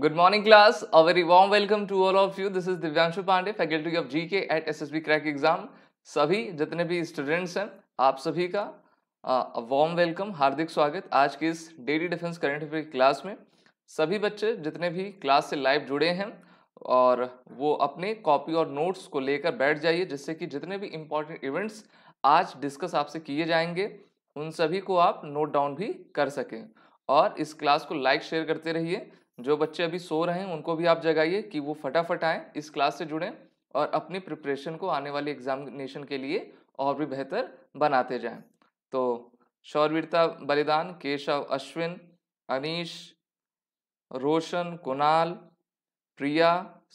Good morning class, a very warm welcome to all of you. This is Divyanshu Pandey, faculty of GK at SSB crack exam सभी जितने भी students हैं आप सभी का warm welcome हार्दिक स्वागत आज के इस daily defence current affair class में सभी बच्चे जितने भी क्लास से लाइव जुड़े हैं और वो अपने कॉपी और नोट्स को लेकर बैठ जाइए जिससे कि जितने भी इम्पोर्टेंट इवेंट्स आज डिस्कस आपसे किए जाएंगे उन सभी को आप नोट डाउन भी कर सकें और इस क्लास को लाइक शेयर करते रहिए जो बच्चे अभी सो रहे हैं उनको भी आप जगाइए कि वो फटाफट आएँ इस क्लास से जुड़ें और अपनी प्रिपरेशन को आने वाले एग्जामिनेशन के लिए और भी बेहतर बनाते जाएं तो शौरवीरता बलिदान केशव अश्विन अनीश रोशन कुणाल प्रिया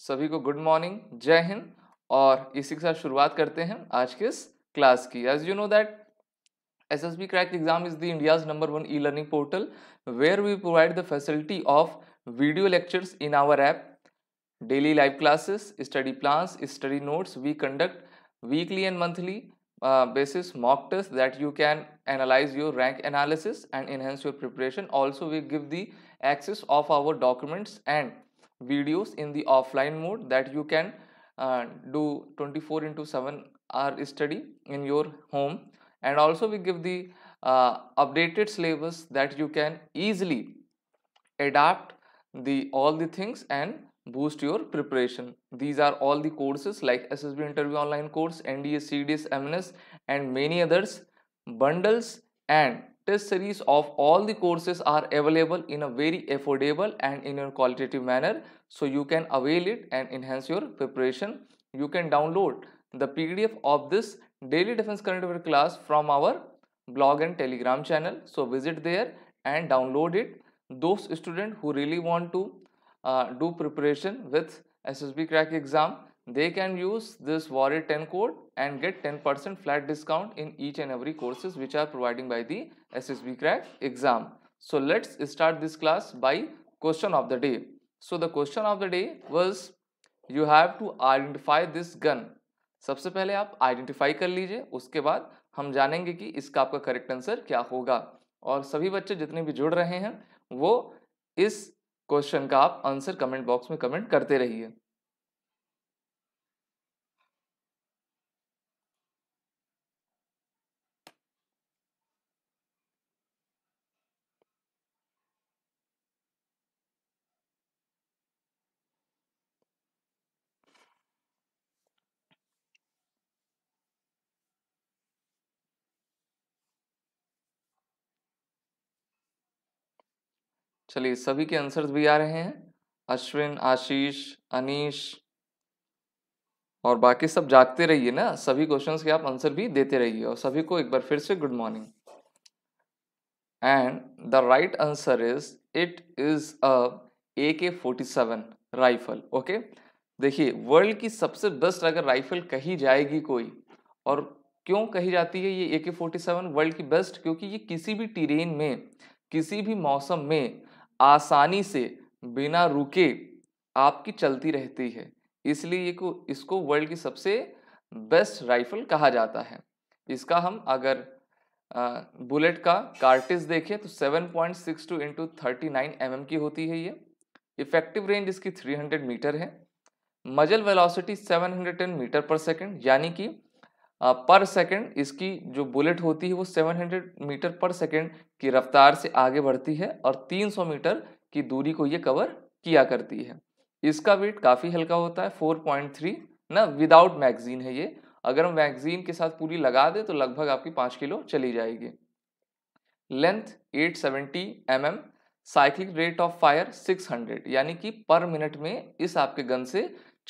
सभी को गुड मॉर्निंग जय हिंद और इसी के साथ शुरुआत करते हैं आज के इस क्लास की as you know that B crack exam is the India's number one e learning portal where we provide the facility of video lectures in our app, daily live classes, study plans, study notes. We conduct weekly and monthly uh, basis mock tests that you can analyze your rank analysis and enhance your preparation. Also, we give the access of our documents and videos in the offline mode that you can uh, do 24 into 7 hour study in your home and also we give the uh, updated syllabus that you can easily adapt the all the things and boost your preparation. These are all the courses like SSB interview online course, NDS, CDS, MNS and many others. Bundles and test series of all the courses are available in a very affordable and in a qualitative manner. So you can avail it and enhance your preparation. You can download the PDF of this daily defense current class from our blog and telegram channel. So visit there and download it those students who really want to uh, do preparation with SSB crack exam they can use this warrior 10 code and get 10% flat discount in each and every courses which are providing by the SSB crack exam so let's start this class by question of the day so the question of the day was you have to identify this gun सबसे पहले आप identify कर लीजिए उसके बाद हम जानेंगे कि इसका आपका करेक्ट आंसर क्या होगा और सभी बच्चे जितने भी जुड़ रहे हैं वो इस क्वेश्चन का आप आंसर कमेंट बॉक्स में कमेंट करते रहिए चलिए सभी के आंसर्स भी आ रहे हैं अश्विन आशीष अनीश और बाकी सब जागते रहिए ना सभी क्वेश्चंस के आप आंसर भी देते रहिए और सभी को एक बार फिर से good morning and the right answer is it is a A K forty seven rifle okay देखिए वर्ल्ड की सबसे बेस्ट अगर राइफल कही जाएगी कोई और क्यों कही जाती है ये A K forty seven world की बेस्ट क्योंकि ये किसी भी टीरेन में किसी भी मौसम में आसानी से बिना रुके आपकी चलती रहती है इसलिए ये को इसको वर्ल्ड की सबसे बेस्ट राइफल कहा जाता है इसका हम अगर बुलेट का कार्टिज देखें तो 7.62 point six two into thirty की होती है ये इफेक्टिव रेंज इसकी 300 मीटर है मजल वेलोसिटी 710 मीटर पर सेकंड यानी कि पर सेकंड इसकी जो बुलेट होती है वो 700 मीटर पर सेकंड की रफ्तार से आगे बढ़ती है और 300 मीटर की दूरी को ये कवर किया करती है इसका वेट काफ़ी हल्का होता है 4.3 ना विदाउट मैगजीन है ये अगर हम मैगजीन के साथ पूरी लगा दें तो लगभग आपकी पाँच किलो चली जाएगी length 870 seventy mm, cyclic rate of fire 600 यानी कि पर मिनट में इस आपके गन से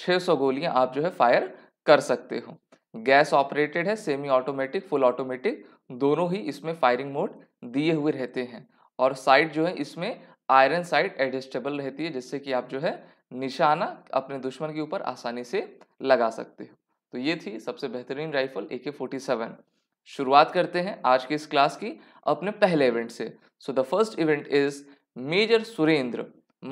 600 गोलियां आप जो है फायर कर सकते हो गैस ऑपरेटेड है सेमी ऑटोमेटिक फुल ऑटोमेटिक दोनों ही इसमें फायरिंग मोड दिए हुए रहते हैं और साइड जो है इसमें आयरन साइड एडजस्टेबल रहती है जिससे कि आप जो है निशाना अपने दुश्मन के ऊपर आसानी से लगा सकते हो तो ये थी सबसे बेहतरीन राइफल ए के फोर्टी सेवन शुरुआत करते हैं आज के इस क्लास की अपने पहले इवेंट से so the first event is major Surendra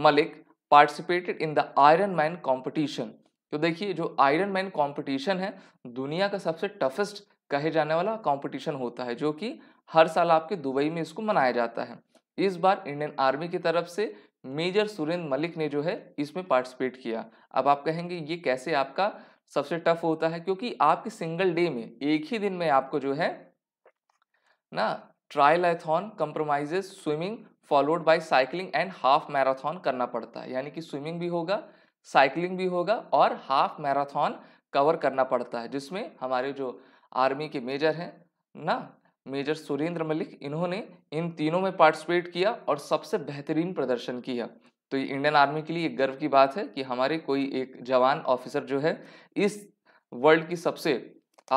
Malik participated in the iron man competition तो देखिए जो आयरन मैन कॉम्पिटिशन है दुनिया का सबसे टफेस्ट कहे जाने वाला कॉम्पिटिशन होता है जो कि हर साल आपके दुबई में इसको मनाया जाता है इस बार इंडियन आर्मी की तरफ से मेजर सुरेंद्र मलिक ने जो है इसमें पार्टिसिपेट किया अब आप कहेंगे ये कैसे आपका सबसे टफ होता है क्योंकि आपके सिंगल डे में एक ही दिन में आपको जो है ना triathlon compromises swimming followed by cycling and half marathon करना पड़ता है यानी कि स्विमिंग भी होगा साइकिलिंग भी होगा और हाफ मैराथन कवर करना पड़ता है जिसमें हमारे जो आर्मी के मेजर हैं ना मेजर सुरेंद्र मलिक इन्होंने इन तीनों में पार्टिसिपेट किया और सबसे बेहतरीन प्रदर्शन किया तो ये इंडियन आर्मी के लिए गर्व की बात है कि हमारे कोई एक जवान ऑफिसर जो है इस वर्ल्ड की सबसे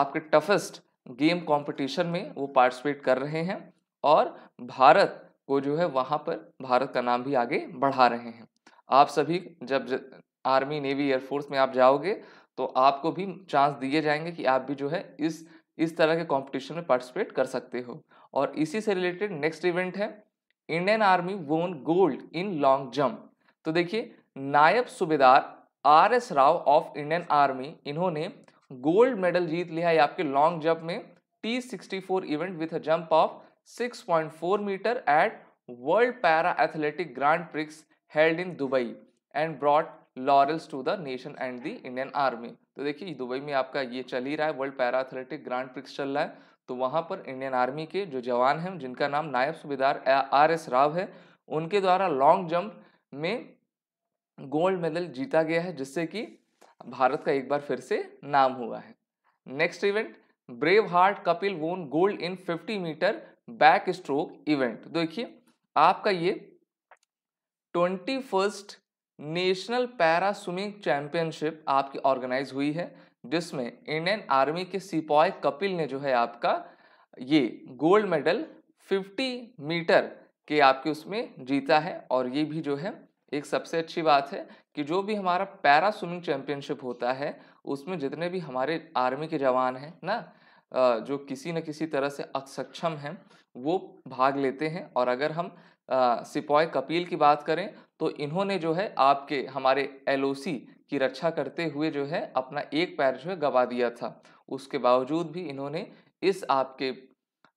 आपके टफेस्ट गेम कंपटीशन में वो पार्टिसिपेट कर रहे हैं और भारत को जो है वहाँ पर भारत का नाम भी आगे बढ़ा रहे हैं आप सभी जब आर्मी नेवी एयरफोर्स में आप जाओगे तो आपको भी चांस दिए जाएंगे कि आप भी जो है इस इस तरह के कंपटीशन में पार्टिसिपेट कर सकते हो और इसी से रिलेटेड नेक्स्ट इवेंट है Indian army won gold in long jump तो देखिए Naib Subedar R S Rao of Indian army इन्होंने गोल्ड मेडल जीत लिया है आपके लॉन्ग जंप में T sixty four event with a jump of six point four metre at world para athletic grand prix held in Dubai and brought laurels to the nation and the Indian army तो देखिए Dubai में आपका ये चल ही रहा है world para athletic grand prix चल रहा है तो वहाँ पर इंडियन आर्मी के जो जवान हैं जिनका नाम नायब सूबेदार आर एस राव है उनके द्वारा लॉन्ग जंप में गोल्ड मेडल जीता गया है जिससे कि भारत का एक बार फिर से नाम हुआ है next event brave heart Kapil won gold in 50 metre back stroke event तो देखिए आपका ये twenty first national para swimming championship आपकी ऑर्गेनाइज हुई है जिसमें इंडियन आर्मी के सिपाही कपिल ने जो है आपका ये गोल्ड मेडल 50 मीटर के आपके उसमें जीता है और ये भी जो है एक सबसे अच्छी बात है कि जो भी हमारा पैरा स्विमिंग चैंपियनशिप होता है उसमें जितने भी हमारे आर्मी के जवान हैं ना जो किसी न किसी तरह से असक्षम हैं वो भाग लेते हैं और अगर हम सिपाही कपिल की बात करें तो इन्होंने जो है आपके हमारे एल की रक्षा करते हुए जो है अपना एक पैर जो है गवा दिया था उसके बावजूद भी इन्होंने इस आपके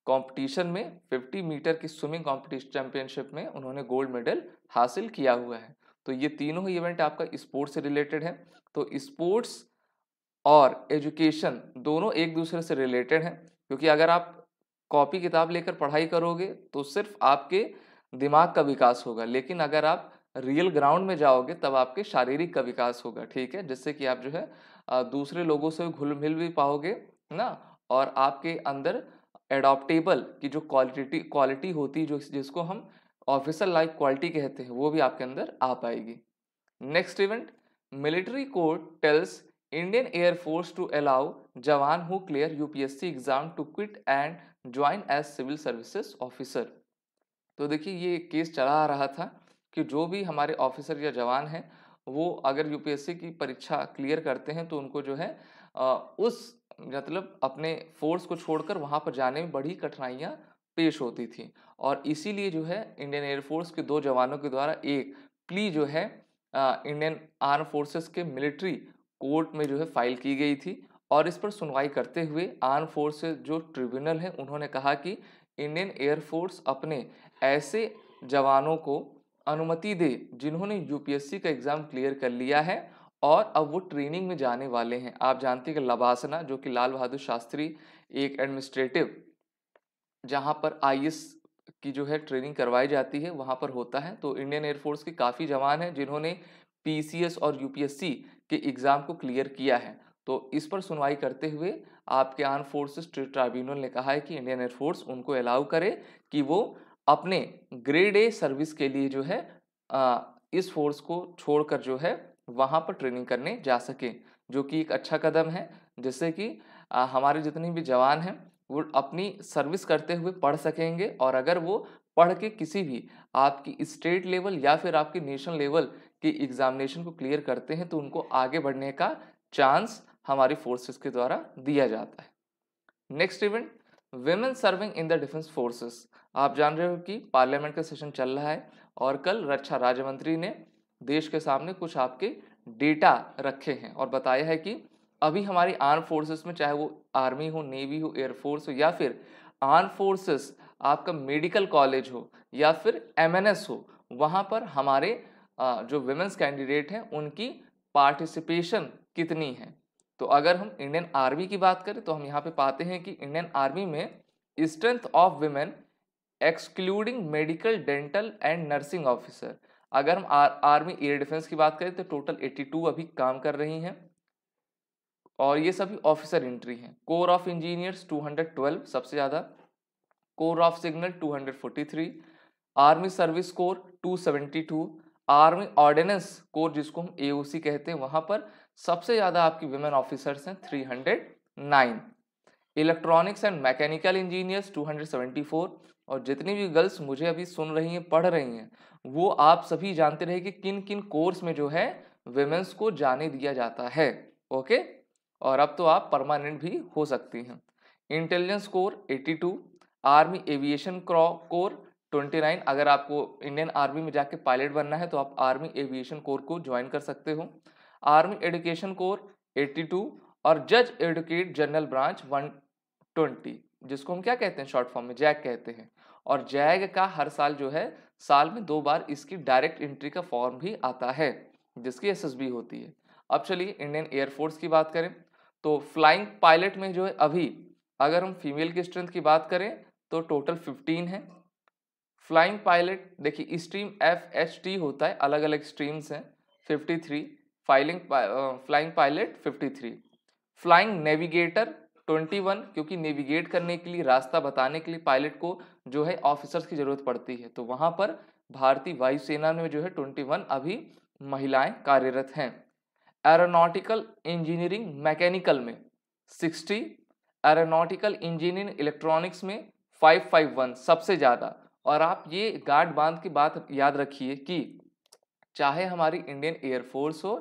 कंपटीशन में 50 मीटर की स्विमिंग कंपटीशन चैंपियनशिप में उन्होंने गोल्ड मेडल हासिल किया हुआ है तो ये तीनों ही इवेंट आपका स्पोर्ट्स से रिलेटेड है तो स्पोर्ट्स और एजुकेशन दोनों एक दूसरे से रिलेटेड हैं क्योंकि अगर आप कॉपी किताब लेकर पढ़ाई करोगे तो सिर्फ आपके दिमाग का विकास होगा लेकिन अगर आप रियल ग्राउंड में जाओगे तब आपके शारीरिक का विकास होगा ठीक है जिससे कि आप जो है दूसरे लोगों से घुल मिल भी पाओगे ना और आपके अंदर एडॉप्टेबल की जो क्वालिटी क्वालिटी होती जो जिसको हम ऑफिसर लाइक क्वालिटी कहते हैं वो भी आपके अंदर आ पाएगी next event military court tells Indian air force to allow jawan who clear UPSC exam to quit and join as civil services officer तो देखिए ये केस चला आ रहा था कि जो भी हमारे ऑफिसर या जवान हैं वो अगर यूपीएससी की परीक्षा क्लियर करते हैं तो उनको जो है उस मतलब अपने फोर्स को छोड़कर वहाँ पर जाने में बड़ी कठिनाइयाँ पेश होती थी और इसीलिए जो है इंडियन एयरफोर्स के दो जवानों के द्वारा एक प्ली जो है इंडियन आर्म फोर्सेस के मिलिट्री कोर्ट में जो है फाइल की गई थी और इस पर सुनवाई करते हुए आर्म फोर्सेस जो ट्रिब्यूनल है उन्होंने कहा कि इंडियन एयरफोर्स अपने ऐसे जवानों को अनुमति दे जिन्होंने यूपीएससी का एग्ज़ाम क्लियर कर लिया है और अब वो ट्रेनिंग में जाने वाले हैं आप जानते हैं कि लबासना जो कि लाल बहादुर शास्त्री एक एडमिनिस्ट्रेटिव जहाँ पर आई की जो है ट्रेनिंग करवाई जाती है वहाँ पर होता है तो इंडियन एयरफोर्स के काफ़ी जवान हैं जिन्होंने पी और यूपीएससी के एग्ज़ाम को क्लियर किया है तो इस पर सुनवाई करते हुए आपके आर्म फोर्सेस ट्रिब्यूनल ने कहा है कि इंडियन एयरफोर्स उनको अलाउ करे कि वो अपने ग्रेड ए सर्विस के लिए जो है आ, इस फोर्स को छोड़कर जो है वहाँ पर ट्रेनिंग करने जा सके जो कि एक अच्छा कदम है जिससे कि हमारे जितने भी जवान हैं वो अपनी सर्विस करते हुए पढ़ सकेंगे और अगर वो पढ़ के किसी भी आपकी स्टेट लेवल या फिर आपकी नेशनल लेवल के एग्जामिनेशन को क्लियर करते हैं तो उनको आगे बढ़ने का चांस हमारी फोर्सेस के द्वारा दिया जाता है next event women serving in the defence forces आप जान रहे हो कि पार्लियामेंट का सेशन चल रहा है और कल रक्षा राज्य मंत्री ने देश के सामने कुछ आपके डेटा रखे हैं और बताया है कि अभी हमारी आर्म फोर्सेस में चाहे वो आर्मी हो नेवी हो एयरफोर्स हो या फिर आर्म फोर्सेस आपका मेडिकल कॉलेज हो या फिर एम हो वहाँ पर हमारे जो वेमेंस कैंडिडेट हैं उनकी पार्टिसिपेशन कितनी है तो अगर हम इंडियन आर्मी की बात करें तो हम यहाँ पे पाते हैं कि इंडियन आर्मी में strength of women excluding medical dental and nursing officer अगर हम आर, आर्मी एयर डिफेंस की बात करें तो टोटल 82 अभी काम कर रही हैं और ये सभी ऑफिसर एंट्री हैं कोर ऑफ इंजीनियर्स 212 सबसे ज़्यादा corps of signal 243 army service corps 272 army ordnance corps जिसको हम एओसी कहते हैं वहाँ पर सबसे ज़्यादा आपकी वुमेन ऑफिसर्स हैं 309 इलेक्ट्रॉनिक्स एंड मैकेनिकल इंजीनियर्स 274 और जितनी भी गर्ल्स मुझे अभी सुन रही हैं पढ़ रही हैं वो आप सभी जानते रहे कि किन किन कोर्स में जो है वेमेंस को जाने दिया जाता है ओके और अब तो आप परमानेंट भी हो सकती हैं intelligence corps 82 army aviation corps 29 अगर आपको इंडियन आर्मी में जाके पायलट बनना है तो आप आर्मी एविएशन कोर को ज्वाइन कर सकते हो आर्मी एडुकेशन कोर 82 और जज एडुकेट जनरल ब्रांच 120 जिसको हम क्या कहते हैं शॉर्ट फॉर्म में जैक कहते हैं और जैग का हर साल जो है साल में दो बार इसकी डायरेक्ट एंट्री का फॉर्म भी आता है जिसकी एसएसबी होती है अब चलिए इंडियन एयरफोर्स की बात करें तो फ्लाइंग पायलट में जो है अभी अगर हम फीमेल की स्ट्रेंथ की बात करें तो टोटल फिफ्टीन है फ्लाइंग पायलट देखिए स्ट्रीम एफ एच टी होता है अलग अलग स्ट्रीम्स हैं fifty three filing flying pilot 53 flying navigator 21 क्योंकि नेविगेट करने के लिए रास्ता बताने के लिए पायलट को जो है ऑफिसर्स की ज़रूरत पड़ती है तो वहाँ पर भारतीय वायुसेना में जो है वन अभी महिलाएं कार्यरत हैं एरोनॉटिकल इंजीनियरिंग मैकेनिकल में 60 एरोनॉटिकल इंजीनियरिंग इलेक्ट्रॉनिक्स में 551 सबसे ज़्यादा और आप ये गार्ड बांध की बात याद रखिए कि चाहे हमारी इंडियन एयरफोर्स हो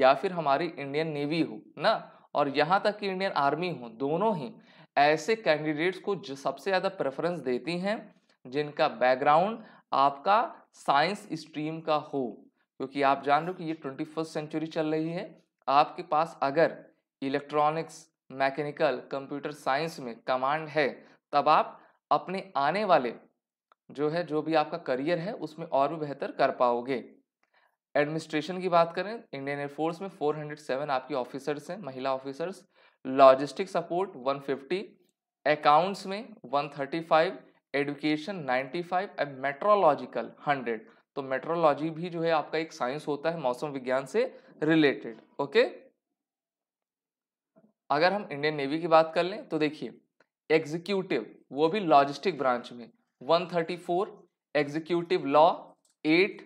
या फिर हमारी इंडियन नेवी हो ना और यहाँ तक कि इंडियन आर्मी हो दोनों ही ऐसे कैंडिडेट्स को जो सबसे ज़्यादा प्रेफरेंस देती हैं जिनका बैकग्राउंड आपका साइंस स्ट्रीम का हो क्योंकि आप जान रहे हो कि ये ट्वेंटी फर्स्ट सेंचुरी चल रही है आपके पास अगर इलेक्ट्रॉनिक्स मैकेनिकल कंप्यूटर साइंस में कमांड है तब आप अपने आने वाले जो है जो भी आपका करियर है उसमें और भी बेहतर कर पाओगे एडमिनिस्ट्रेशन की बात करें इंडियन एयरफोर्स में 407 आपकी ऑफिसर्स हैं महिला ऑफिसर्स लॉजिस्टिक सपोर्ट 150 अकाउंट्स में 135 एडुकेशन 95 एंड मेट्रोलॉजिकल हंड्रेड तो मेट्रोलॉजी भी जो है आपका एक साइंस होता है मौसम विज्ञान से रिलेटेड ओके अगर हम इंडियन नेवी की बात कर लें तो देखिए एग्जीक्यूटिव वो भी लॉजिस्टिक ब्रांच में 134 executive law eight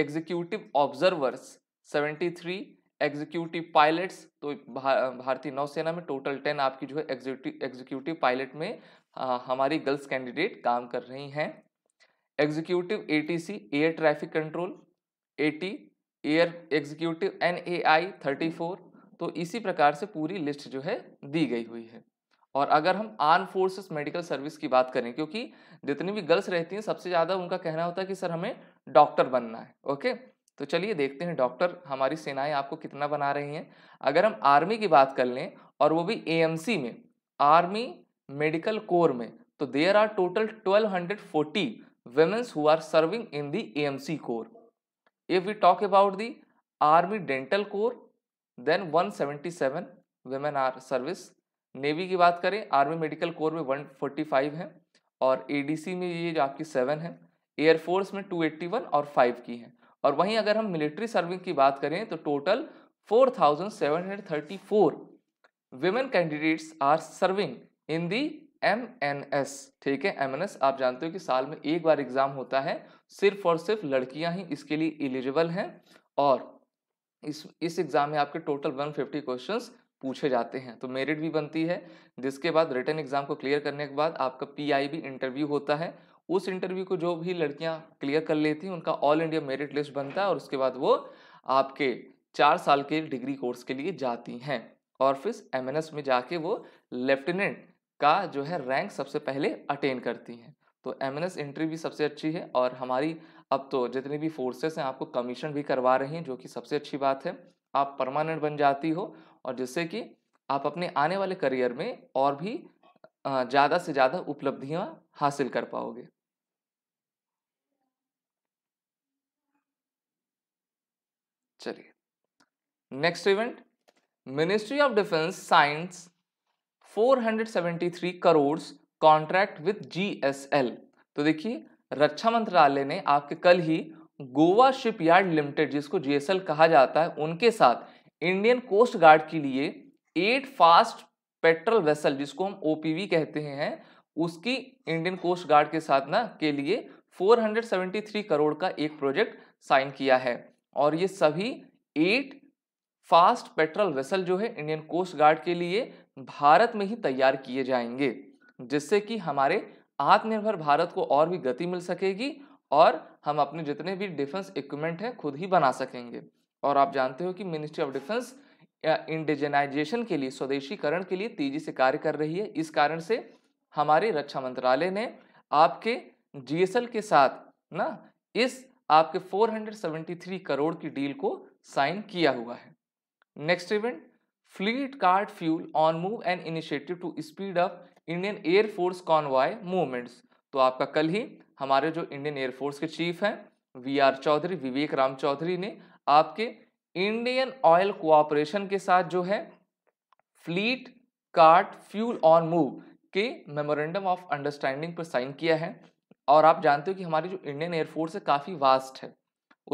executive observers 73 executive pilots तो भा, भारतीय नौसेना में टोटल टेन आपकी जो है एग्जीक्यूटिव पायलट में आ, हमारी गर्ल्स कैंडिडेट काम कर रही हैं executive ATC air traffic control T air executive N A I thirty four तो इसी प्रकार से पूरी लिस्ट जो है दी गई हुई है और अगर हम आर्म फोर्सेस मेडिकल सर्विस की बात करें क्योंकि जितनी भी गर्ल्स रहती हैं सबसे ज़्यादा उनका कहना होता है कि सर हमें डॉक्टर बनना है ओके तो चलिए देखते हैं डॉक्टर हमारी सेनाएं आपको कितना बना रही हैं अगर हम आर्मी की बात कर लें और वो भी ए में आर्मी मेडिकल कोर में तो there are total twelve hundred forty womens who are serving in the C corps if we talk about the army dental corps then one seventy seven women are service navy की बात करें army medical corps में 145 है और ADC में ये जो आपकी सेवन है एयरफोर्स में 281 और फाइव की है और वहीं अगर हम मिलिट्री सर्विंग की बात करें तो total 4,734 women candidates are serving in the M N S ठीक है एम एन एस आप जानते हो कि साल में एक बार एग्जाम होता है सिर्फ और सिर्फ लड़कियां ही इसके लिए एलिजिबल हैं और इस इस एग्जाम में आपके टोटल 150 क्वेश्चन पूछे जाते हैं तो मेरिट भी बनती है जिसके बाद रिटर्न एग्जाम को क्लियर करने के बाद आपका पीआईबी इंटरव्यू होता है उस इंटरव्यू को जो भी लड़कियां क्लियर कर लेती हैं उनका ऑल इंडिया मेरिट लिस्ट बनता है और उसके बाद वो आपके चार साल के डिग्री कोर्स के लिए जाती हैं और फिर एम में जाके वो लेफ्टिनेंट का जो है रैंक सबसे पहले अटेन करती हैं तो एम एंट्री भी सबसे अच्छी है और हमारी अब तो जितनी भी फोर्सेस हैं आपको कमीशन भी करवा रही हैं जो कि सबसे अच्छी बात है आप परमानेंट बन जाती हो और जिससे कि आप अपने आने वाले करियर में और भी ज़्यादा से ज़्यादा उपलब्धियाँ हासिल कर पाओगे चलिए next event ministry of defence signs 473 crore contract with GSL तो देखिए रक्षा मंत्रालय ने आपके कल ही गोवा शिपयार्ड लिमिटेड जिसको जीएसएल कहा जाता है उनके साथ इंडियन कोस्ट गार्ड के लिए एट फास्ट पेट्रोल वेसल जिसको हम ओ कहते हैं उसकी इंडियन कोस्ट गार्ड के साथ ना के लिए 473 करोड़ का एक प्रोजेक्ट साइन किया है और ये सभी एट फास्ट पेट्रोल वेसल जो है इंडियन कोस्ट गार्ड के लिए भारत में ही तैयार किए जाएंगे जिससे कि हमारे आत्मनिर्भर भारत को और भी गति मिल सकेगी और हम अपने जितने भी डिफेंस इक्विपमेंट हैं खुद ही बना सकेंगे और आप जानते हो कि मिनिस्ट्री ऑफ डिफेंस इंडिजनाइजेशन के लिए स्वदेशीकरण के लिए तेजी से कार्य कर रही है इस कारण से हमारे रक्षा मंत्रालय ने आपके जीएसएल के साथ ना इस आपके 473 करोड़ की डील को साइन किया हुआ है next event fleet card fuel on move and initiative to speed up Indian air force convoy movements तो आपका कल ही हमारे जो इंडियन एयरफोर्स के चीफ हैं वी आर चौधरी विवेक राम चौधरी ने आपके इंडियन ऑयल कोऑपरेशन के साथ जो है fleet card fuel on move के मेमोरेंडम ऑफ अंडरस्टैंडिंग पर साइन किया है और आप जानते हो कि हमारी जो इंडियन एयरफोर्स है काफ़ी वास्ट है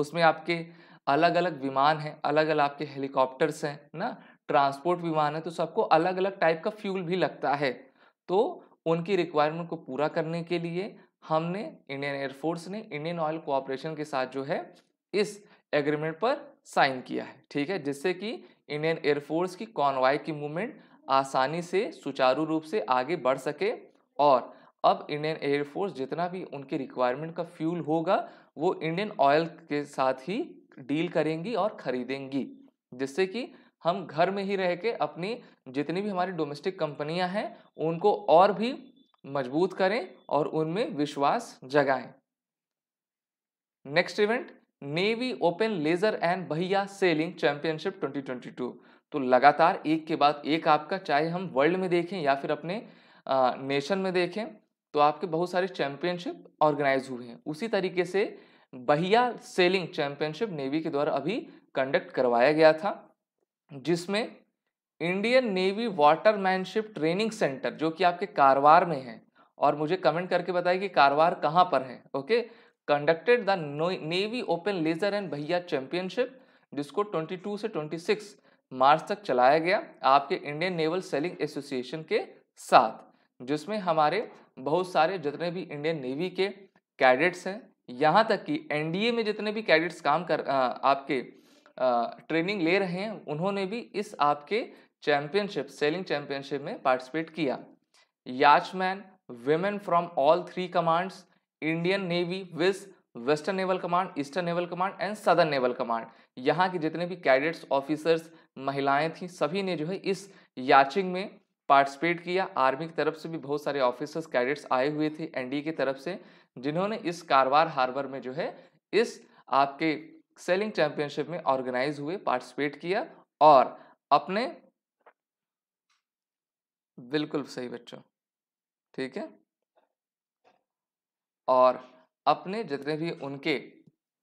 उसमें आपके अलग अलग विमान हैं अलग अलग आपके हेलीकॉप्टर्स हैं ना ट्रांसपोर्ट विमान है तो सबको अलग अलग टाइप का फ्यूल भी लगता है तो उनकी रिक्वायरमेंट को पूरा करने के लिए हमने इंडियन एयरफोर्स ने इंडियन ऑयल कोऑपरेशन के साथ जो है इस एग्रीमेंट पर साइन किया है ठीक है जिससे कि इंडियन एयरफोर्स की कॉनवाई की मूवमेंट आसानी से सुचारू रूप से आगे बढ़ सके और अब इंडियन एयरफोर्स जितना भी उनके रिक्वायरमेंट का फ्यूल होगा वो इंडियन ऑयल के साथ ही डील करेंगी और ख़रीदेंगी जिससे कि हम घर में ही रह के अपनी जितनी भी हमारी डोमेस्टिक कंपनियां हैं उनको और भी मजबूत करें और उनमें विश्वास जगाएं next event navy open laser and Bahia sailing championship 2022 तो लगातार एक के बाद एक आपका चाहे हम वर्ल्ड में देखें या फिर अपने आ, नेशन में देखें तो आपके बहुत सारे चैंपियनशिप ऑर्गेनाइज हुए हैं उसी तरीके से बहिया सेलिंग चैंपियनशिप नेवी के द्वारा अभी कंडक्ट करवाया गया था जिसमें Indian navy watermanship training centre जो कि आपके कारवार में है और मुझे कमेंट करके बताइए कि कारवार कहाँ पर है okay conducted the navy open laser and Bahia championship जिसको 22 से 26 मार्च तक चलाया गया आपके इंडियन नेवल सेलिंग एसोसिएशन के साथ जिसमें हमारे बहुत सारे जितने भी इंडियन नेवी के कैडेट्स हैं यहाँ तक कि एनडीए में जितने भी कैडेट्स काम कर आ, आपके आ, ट्रेनिंग ले रहे हैं उन्होंने भी इस आपके चैंपियनशिप सेलिंग चैंपियनशिप में पार्टिसिपेट किया yachtsmen women from all three commands Indian navy viz western naval command eastern naval command and southern naval command यहाँ के जितने भी कैडेट्स ऑफिसर्स महिलाएं थी सभी ने जो है इस याचिंग में पार्टिसिपेट किया आर्मी की तरफ से भी बहुत सारे ऑफिसर्स कैडेट्स आए हुए थे एनडीए की तरफ से जिन्होंने इस कारवार हार्बर में जो है इस आपके सेलिंग चैंपियनशिप में ऑर्गेनाइज हुए पार्टिसिपेट किया और अपने बिल्कुल सही बच्चों ठीक है और अपने जितने भी उनके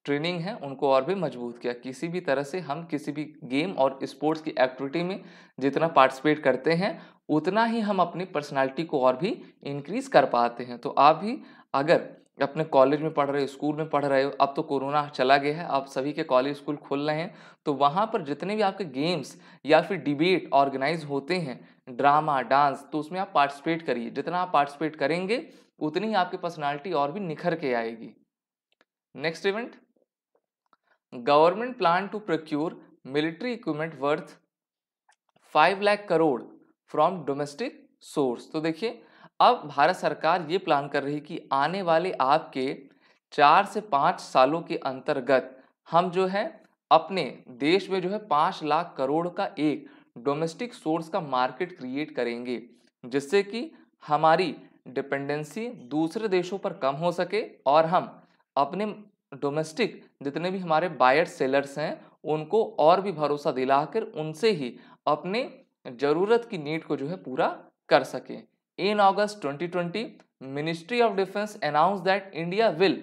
ट्रेनिंग है उनको और भी मजबूत किया किसी भी तरह से हम किसी भी गेम और स्पोर्ट्स की एक्टिविटी में जितना पार्टिसिपेट करते हैं उतना ही हम अपनी पर्सनालिटी को और भी इंक्रीज़ कर पाते हैं तो आप भी अगर अपने कॉलेज में पढ़ रहे हो स्कूल में पढ़ रहे हो अब तो कोरोना चला गया है अब सभी के कॉलेज स्कूल खुल रहे हैं तो वहाँ पर जितने भी आपके गेम्स या फिर डिबेट ऑर्गेनाइज होते हैं ड्रामा डांस तो उसमें आप पार्टिसिपेट करिए जितना आप पार्टिसिपेट करेंगे उतनी आपकी पर्सनालिटी और भी निखर के आएगी next event government plan to procure military equipment worth five lakh crore from domestic source तो देखिए अब भारत सरकार ये प्लान कर रही कि आने वाले आपके चार से पाँच सालों के अंतर्गत हम जो है अपने देश में जो है पाँच लाख करोड़ का एक डोमेस्टिक सोर्स का मार्केट क्रिएट करेंगे जिससे कि हमारी डिपेंडेंसी दूसरे देशों पर कम हो सके और हम अपने डोमेस्टिक जितने भी हमारे बायर सेलर्स हैं उनको और भी भरोसा दिलाकर उनसे ही अपने ज़रूरत की नीड को जो है पूरा कर सकें in August 2020 ministry of defence announce that India will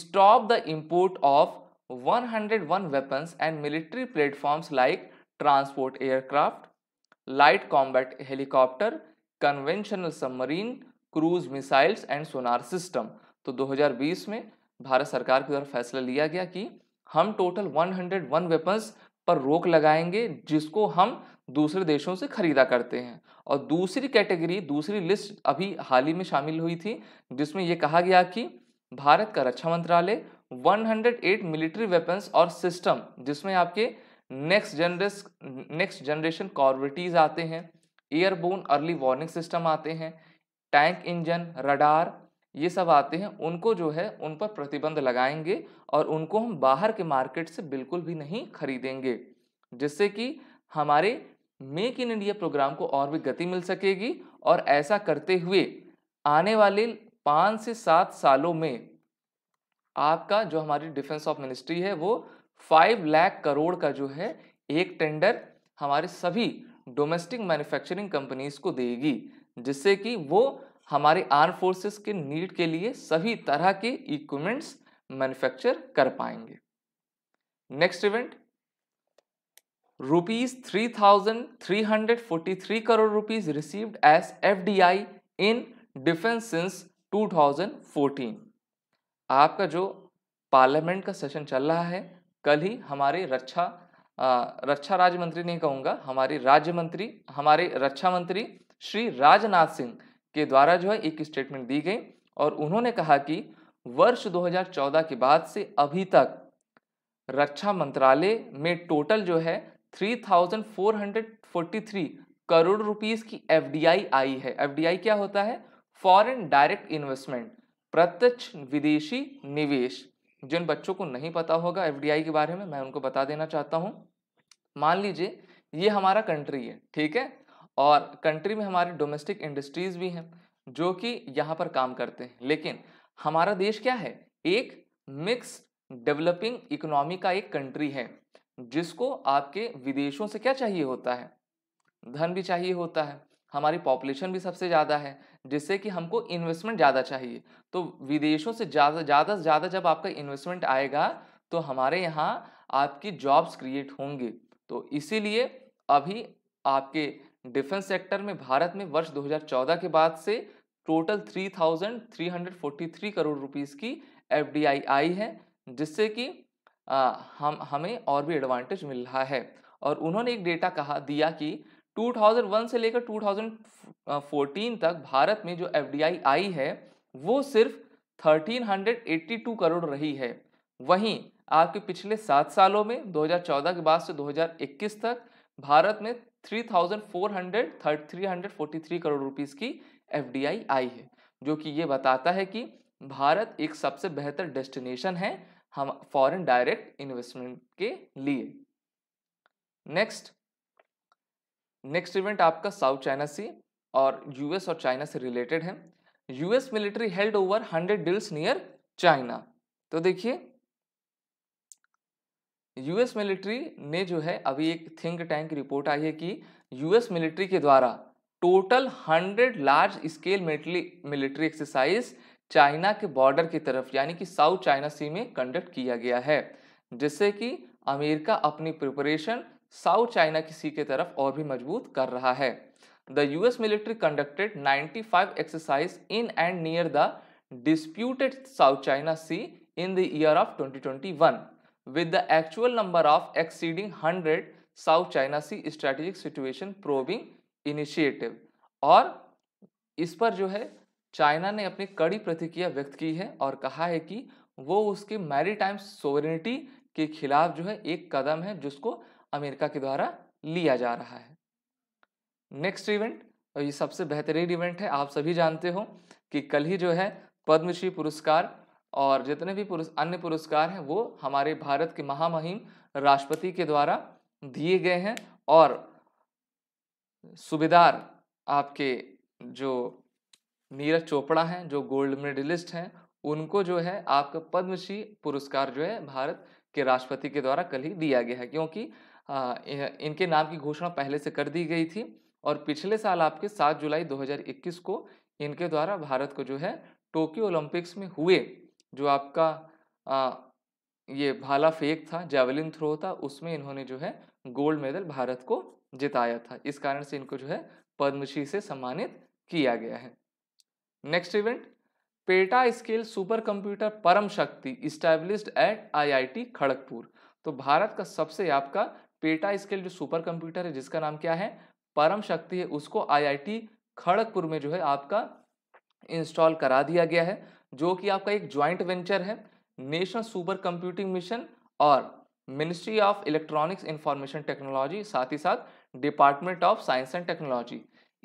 stop the import of 101 weapons and military platforms like transport aircraft light combat helicopter conventional submarine cruise missiles and sonar system तो 2020 में भारत सरकार की द्वारा फैसला लिया गया कि हम टोटल 101 वेपन्स पर रोक लगाएंगे जिसको हम दूसरे देशों से खरीदा करते हैं और दूसरी कैटेगरी दूसरी लिस्ट अभी हाल ही में शामिल हुई थी जिसमें यह कहा गया कि भारत का रक्षा मंत्रालय 108 मिलिट्री वेपन्स और सिस्टम जिसमें आपके नेक्स्ट जनरेस नेक्स्ट जनरेशन कॉर्विटीज़ आते हैं एयरबोन अर्ली वार्निंग सिस्टम आते हैं टैंक इंजन रडार ये सब आते हैं उनको जो है उन पर प्रतिबंध लगाएंगे और उनको हम बाहर के मार्केट से बिल्कुल भी नहीं खरीदेंगे जिससे कि हमारे मेक इन इंडिया प्रोग्राम को और भी गति मिल सकेगी और ऐसा करते हुए आने वाले पाँच से सात सालों में आपका जो हमारी डिफेंस ऑफ मिनिस्ट्री है वो फाइव लाख करोड़ का जो है एक टेंडर हमारे सभी डोमेस्टिक मैन्युफैक्चरिंग कंपनीज को देगी जिससे कि वो हमारे आर्म फोर्सेस के नीड के लिए सभी तरह के इक्विपमेंट्स मैन्युफैक्चर कर पाएंगे next event rupees rupees three three three thousand hundred forty crore rupees 3343 F D I in defence since two thousand fourteen आपका जो पार्लियामेंट का सेशन चल रहा है कल ही हमारे रक्षा रक्षा राज्य मंत्री नहीं कहूँगा हमारी राज्य मंत्री हमारे रक्षा मंत्री श्री राजनाथ सिंह के द्वारा जो है एक स्टेटमेंट दी गई और उन्होंने कहा कि वर्ष 2014 के बाद से अभी तक रक्षा मंत्रालय में टोटल जो है 3,443 करोड़ रुपीस की एफडीआई आई है एफडीआई क्या होता है फॉरेन डायरेक्ट इन्वेस्टमेंट प्रत्यक्ष विदेशी निवेश जिन बच्चों को नहीं पता होगा एफ के बारे में मैं उनको बता देना चाहता हूँ मान लीजिए ये हमारा कंट्री है ठीक है और कंट्री में हमारी डोमेस्टिक इंडस्ट्रीज भी हैं जो कि यहाँ पर काम करते हैं लेकिन हमारा देश क्या है एक मिक्स डेवलपिंग इकोनॉमी का एक कंट्री है जिसको आपके विदेशों से क्या चाहिए होता है धन भी चाहिए होता है हमारी पॉपुलेशन भी सबसे ज़्यादा है जिससे कि हमको इन्वेस्टमेंट ज़्यादा चाहिए तो विदेशों से ज़्यादा ज़्यादा से ज़्यादा जब आपका इन्वेस्टमेंट आएगा तो हमारे यहाँ आपकी जॉब्स क्रिएट होंगे तो इसीलिए अभी आपके डिफेंस सेक्टर में भारत में वर्ष 2014 के बाद से टोटल 3,343 करोड़ रुपीस की एफ आई है जिससे कि आ, हम हमें और भी एडवांटेज मिल रहा है और उन्होंने एक डेटा कहा दिया कि 2001 से लेकर 2014 तक भारत में जो एफ आई है वो सिर्फ 1382 करोड़ रही है वहीं आपके पिछले सात सालों में 2014 के बाद से 2021 तक भारत में 3,443 करोड़ रुपीस की एफ आई है जो कि ये बताता है कि भारत एक सबसे बेहतर डेस्टिनेशन है हम फॉरेन डायरेक्ट इन्वेस्टमेंट के लिए नेक्स्ट नेक्स्ट इवेंट आपका साउथ चाइना सी और यूएस और चाइना से रिलेटेड है US military held over hundred drills near China तो देखिए यूएस मिलिट्री ने जो है अभी एक थिंक टैंक रिपोर्ट आई है कि यूएस मिलिट्री के द्वारा total hundred large scale military exercise China के बॉर्डर की तरफ यानी कि साउथ चाइना सी में कंडक्ट किया गया है जिससे कि अमेरिका अपनी प्रिपरेशन साउथ चाइना की सी के तरफ और भी मजबूत कर रहा है the US military conducted 95 exercise in and near the disputed south China sea in the year of 2021 with the actual number of exceeding 100 south China sea Strategic situation Probing initiative और इस पर जो है चाइना ने अपनी कड़ी प्रतिक्रिया व्यक्त की है और कहा है कि वो उसके मैरीटाइम सोवरेनिटी के खिलाफ जो है एक कदम है जिसको अमेरिका के द्वारा लिया जा रहा है नेक्स्ट इवेंट और ये सबसे बेहतरीन इवेंट है आप सभी जानते हो कि कल ही जो है पद्मश्री पुरस्कार और जितने भी पुरुष अन्य पुरस्कार हैं वो हमारे भारत के महामहिम राष्ट्रपति के द्वारा दिए गए हैं और सूबेदार आपके जो नीरज चोपड़ा हैं जो गोल्ड मेडलिस्ट हैं उनको जो है आपका पद्मश्री पुरस्कार जो है भारत के राष्ट्रपति के द्वारा कल ही दिया गया है क्योंकि इनके नाम की घोषणा पहले से कर दी गई थी और पिछले साल आपके सात जुलाई 2021 को इनके द्वारा भारत को जो है टोक्यो ओलंपिक्स में हुए जो आपका आ, ये भाला फेक था जेवलिन थ्रो था उसमें इन्होंने जो है गोल्ड मेडल भारत को जिताया था इस कारण से इनको जो है पद्मश्री से सम्मानित किया गया है next event peta scale super computer Param Shakti established eight IIT Kharagpur तो भारत का सबसे आपका पेटा स्केल जो सुपर कंप्यूटर है जिसका नाम क्या है परम शक्ति है उसको आईआईटी खड़गपुर में जो है आपका इंस्टॉल करा दिया गया है जो कि आपका एक ज्वाइंट वेंचर है नेशनल सुपर कंप्यूटिंग मिशन और ministry of electronics information technology साथ ही साथ department of science and technology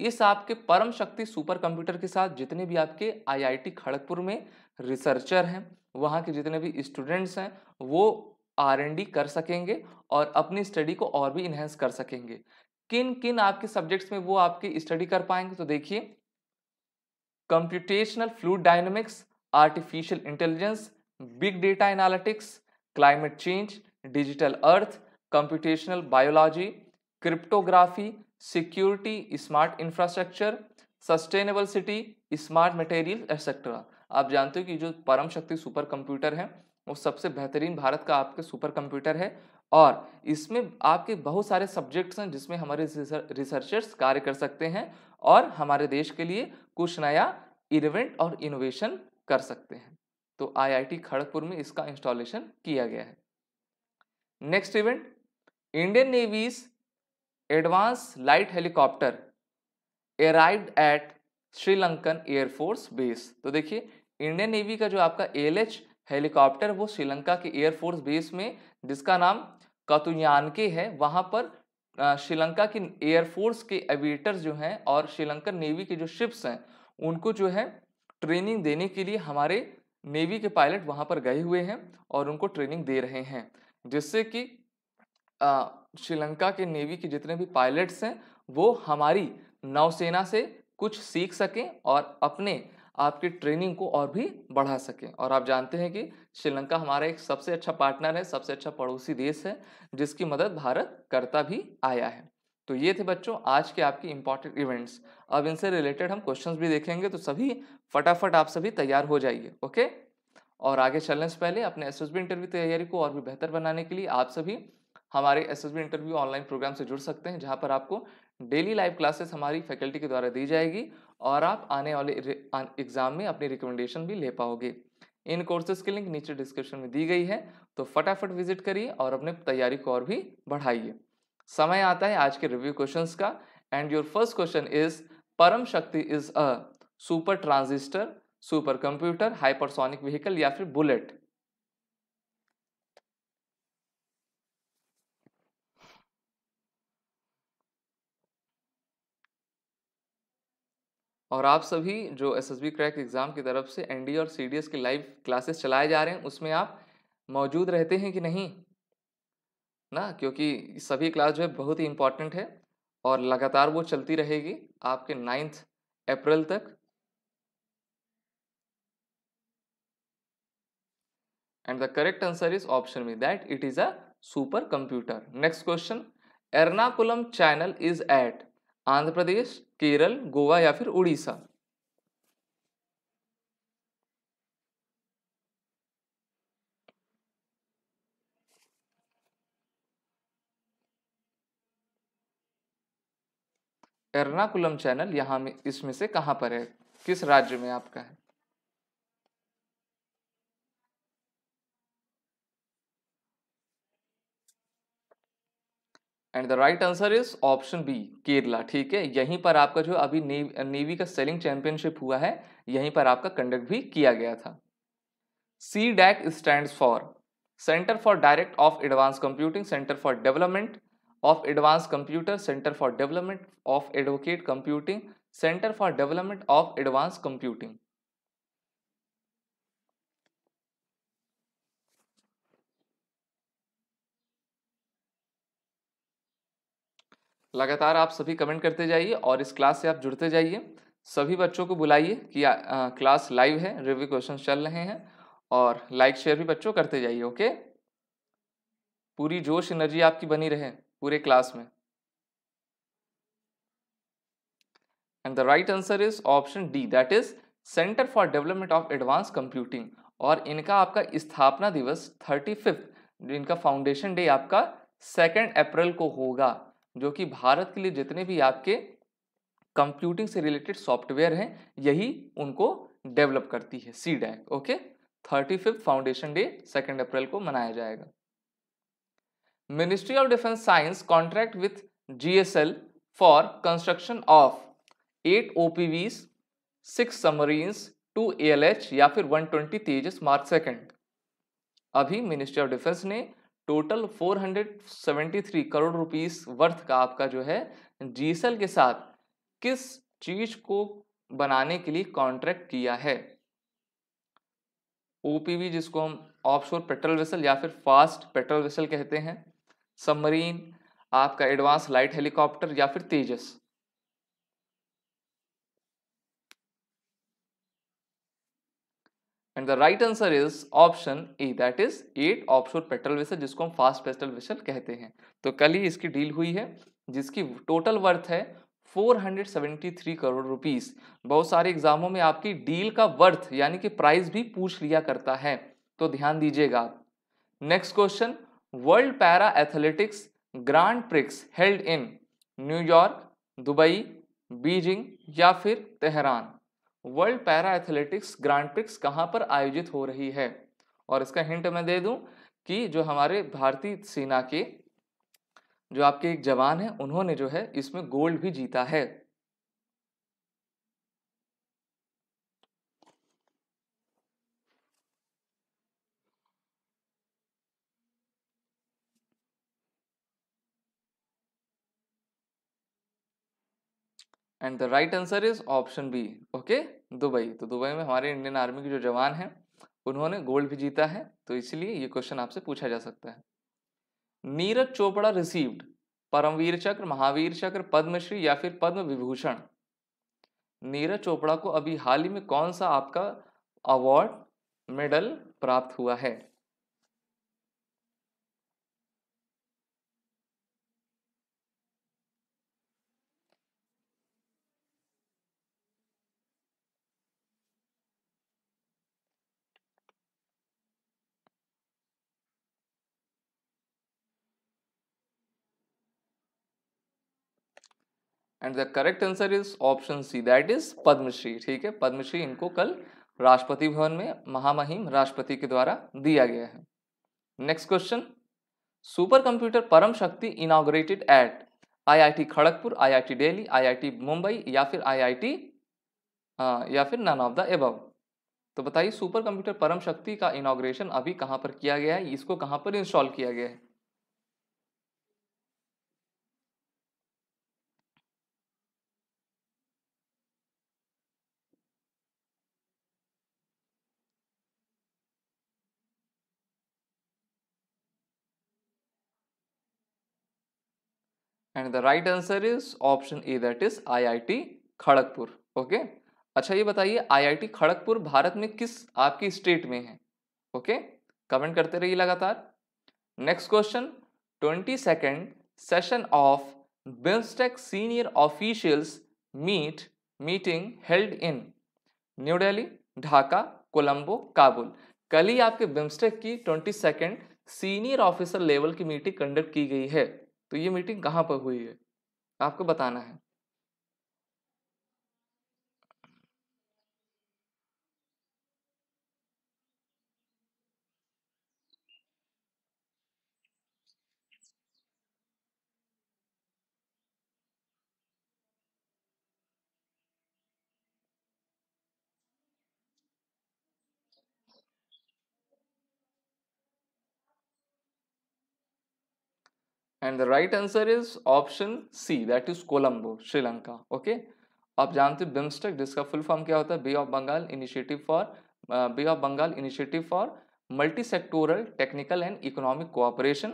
इस आपके परम शक्ति सुपर कंप्यूटर के साथ जितने भी आपके आईआईटी खड़गपुर में रिसर्चर हैं वहाँ के जितने भी स्टूडेंट्स हैं वो आर एन डी कर सकेंगे और अपनी स्टडी को और भी इन्हेंस कर सकेंगे किन किन आपके सब्जेक्ट्स में वो आपकी स्टडी कर पाएंगे तो देखिए computational fluid dynamics artificial intelligence big data analytics climate change digital earth computational biology cryptography security smart infrastructure sustainable city smart material etcetera आप जानते हो कि जो परम शक्ति सुपर कंप्यूटर है वो सबसे बेहतरीन भारत का आपके सुपर कंप्यूटर है और इसमें आपके बहुत सारे सब्जेक्ट्स हैं जिसमें हमारे रिसर्चर्स कार्य कर सकते हैं और हमारे देश के लिए कुछ नया इवेंट और इनोवेशन कर सकते हैं तो आईआईटी खड़गपुर में इसका इंस्टॉलेशन किया गया है next event Indian navy's advance light helicopter arrive at Sri Lankan air force base तो देखिए इंडियन नेवी का जो आपका एल एच हेलीकॉप्टर वो श्रीलंका के एयरफोर्स बेस में जिसका नाम कतुयानके है वहाँ पर श्रीलंका की एयरफोर्स के एविएटर्स जो हैं और श्रीलंकन नेवी के जो शिप्स हैं उनको जो है ट्रेनिंग देने के लिए हमारे नेवी के पायलट वहाँ पर गए हुए हैं और उनको ट्रेनिंग दे रहे हैं जिससे कि श्रीलंका के नेवी के जितने भी पायलट्स हैं वो हमारी नौसेना से कुछ सीख सकें और अपने आपकी ट्रेनिंग को और भी बढ़ा सकें और आप जानते हैं कि श्रीलंका हमारा एक सबसे अच्छा पार्टनर है सबसे अच्छा पड़ोसी देश है जिसकी मदद भारत करता भी आया है तो ये थे बच्चों आज के आपके इंपॉर्टेंट इवेंट्स अब इनसे रिलेटेड हम क्वेश्चंस भी देखेंगे तो सभी फटाफट आप सभी तैयार हो जाइए ओके और आगे चलने से पहले अपने एस इंटरव्यू तैयारी को और भी बेहतर बनाने के लिए आप सभी हमारे एस इंटरव्यू ऑनलाइन प्रोग्राम से जुड़ सकते हैं जहाँ पर आपको डेली लाइव क्लासेस हमारी फैकल्टी के द्वारा दी जाएगी और आप आने वाले एग्जाम में अपनी रिकमेंडेशन भी ले पाओगे इन कोर्सेज की लिंक नीचे डिस्क्रिप्शन में दी गई है तो फटाफट विजिट करिए और अपने तैयारी को और भी बढ़ाइए समय आता है आज के रिव्यू क्वेश्चंस का and your first question is Param Shakti is a super transistor super computer hypersonic vehicle या फिर बुलेट और आप सभी जो S S B crack exam की तरफ से एन डी और सी डी एस के लाइव क्लासेस चलाए जा रहे हैं उसमें आप मौजूद रहते हैं कि नहीं ना क्योंकि सभी क्लास जो है बहुत ही इम्पॉर्टेंट है और लगातार वो चलती रहेगी आपके नाइन्थ अप्रैल तक and the correct answer is option में that it is a super computer next question Ernakulam channel is at Andhra Pradesh Kerala Goa या फिर उड़ीसा एर्नाकुलम चैनल यहां में इसमें से कहां पर है किस राज्य में आपका है and the right answer is option B Kerala ठीक है यहीं पर आपका जो अभी नेवी का सेलिंग चैंपियनशिप हुआ है यहीं पर आपका कंडक्ट भी किया गया था C DAC stand for centre for direct of advance computing centre for development of advance computer centre for development of advocate computing centre for development of advance computing लगातार आप सभी कमेंट करते जाइए और इस क्लास से आप जुड़ते जाइए सभी बच्चों को बुलाइए कि आ, आ, क्लास लाइव है रिव्यू क्वेश्चन चल रहे हैं और लाइक शेयर भी बच्चों करते जाइए ओके पूरी जोश एनर्जी आपकी बनी रहे पूरे क्लास में and the right answer is option D that is centre for development of advance computing और इनका आपका स्थापना दिवस थर्टी फिफ्थ इनका फाउंडेशन डे आपका सेकेंड अप्रैल को होगा जो कि भारत के लिए जितने भी आपके कंप्यूटिंग से रिलेटेड सॉफ्टवेयर हैं यही उनको डेवलप करती है C DAC okay thirty fifth foundation day second April को मनाया जाएगा ministry of defence signs contract with GSL for construction of eight OPVs six submarines two ALH या फिर 120 तेजस मार्क सेकेंड अभी मिनिस्ट्री ऑफ डिफेंस ने total 473 crore rupees worth का आपका जो है जीसल के साथ किस चीज को बनाने के लिए कॉन्ट्रैक्ट किया है ओपीवी जिसको हम ऑफशोर पेट्रोल वेसल या फिर फास्ट पेट्रोल वेसल कहते हैं सबमरीन आपका एडवांस लाइट हेलीकॉप्टर या फिर Tejas and the right answer is option A that is eight offshore patrol vessel जिसको हम फास्ट पेट्रोल वेसल कहते हैं तो कल ही इसकी डील हुई है जिसकी टोटल वर्थ है 473 करोड़ रुपीस बहुत सारे एग्जामों में आपकी डील का वर्थ यानी कि प्राइस भी पूछ लिया करता है तो ध्यान दीजिएगा next question world para athletics grand prix held in New York Dubai Beijing या फिर Tehran world para athletics grand prix कहाँ पर आयोजित हो रही है और इसका हिंट मैं दे दूं कि जो हमारे भारतीय सेना के जो आपके एक जवान हैं उन्होंने जो है इसमें गोल्ड भी जीता है and the right answer is option B okay Dubai तो दुबई में हमारे इंडियन आर्मी के जो जवान हैं उन्होंने गोल्ड भी जीता है तो इसलिए ये क्वेश्चन आपसे पूछा जा सकता है नीरज चोपड़ा रिसीव्ड परमवीर चक्र महावीर चक्र पद्मश्री या फिर पद्म विभूषण नीरज चोपड़ा को अभी हाल ही में कौन सा आपका अवार्ड मेडल प्राप्त हुआ है and the correct answer is option C that is Padma Shri ठीक है पद्मश्री इनको कल राष्ट्रपति भवन में महामहिम राष्ट्रपति के द्वारा दिया गया है next question super computer Param Shakti inaugurated at IIT Kharagpur IIT Delhi IIT Mumbai या फिर आईआईटी या फिर नन ऑफ द एबव तो बताइए सुपर कंप्यूटर परम शक्ति का इनाग्रेशन अभी कहाँ पर किया गया है इसको कहाँ पर इंस्टॉल किया गया है and the right answer is option A that is IIT Kharagpur okay अच्छा ये बताइए आईआईटी खड़गपुर भारत में किस आपकी स्टेट में है ओके okay? कमेंट करते रहिए लगातार next question twenty second session of BIMSTEC senior officials meet meeting held in new Delhi Dhaka Colombo Kabul कल ही आपके बिम्स्टेक की twenty second senior officer level की मीटिंग कंडक्ट की गई है तो ये मीटिंग कहाँ पर हुई है आपको बताना है and the right answer is option C that is Colombo Sri Lanka okay आप जानते हो बिम्स्टेक जिसका फुल फॉर्म क्या होता है bay of Bengal initiative for bay of Bengal initiative for multi sectoral technical and economic cooperation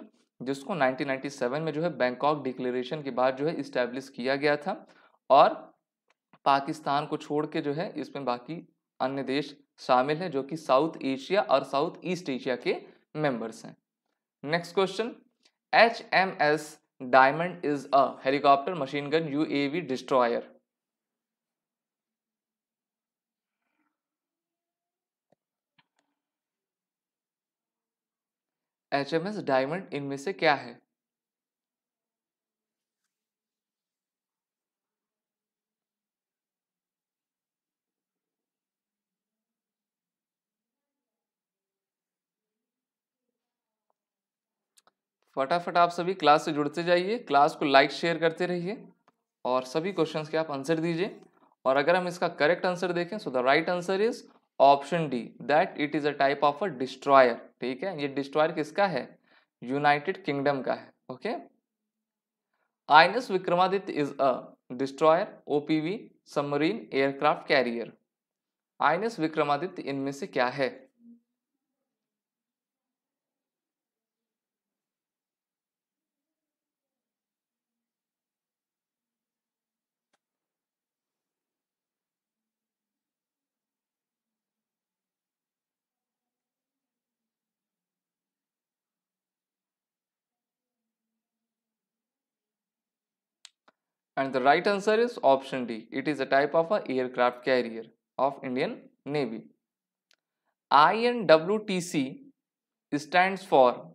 जिसको 1997 में जो है बैंकॉक डिक्लेरेशन के बाद जो है इस्टेब्लिश किया गया था और पाकिस्तान को छोड़ के जो है इसमें बाकी अन्य देश शामिल हैं जो कि साउथ एशिया और साउथ ईस्ट एशिया के मेंबर्स हैं next question H M S diamond is a helicopter machine gun U A V destroyer H M S diamond इनमें से क्या है फटाफट आप सभी क्लास से जुड़ते जाइए क्लास को लाइक शेयर करते रहिए और सभी क्वेश्चंस के आप आंसर दीजिए और अगर हम इसका करेक्ट आंसर देखें so the right answer is option D that it is a type of a destroyer ठीक है ये डिस्ट्रॉयर किसका है यूनाइटेड किंगडम का है okay I N S Vikramaditya is a destroyer V submarine aircraft carrier I N S Vikramaditya इनमें से क्या है And the right answer is option D. It is a type of a aircraft carrier of Indian Navy. INWTC stands for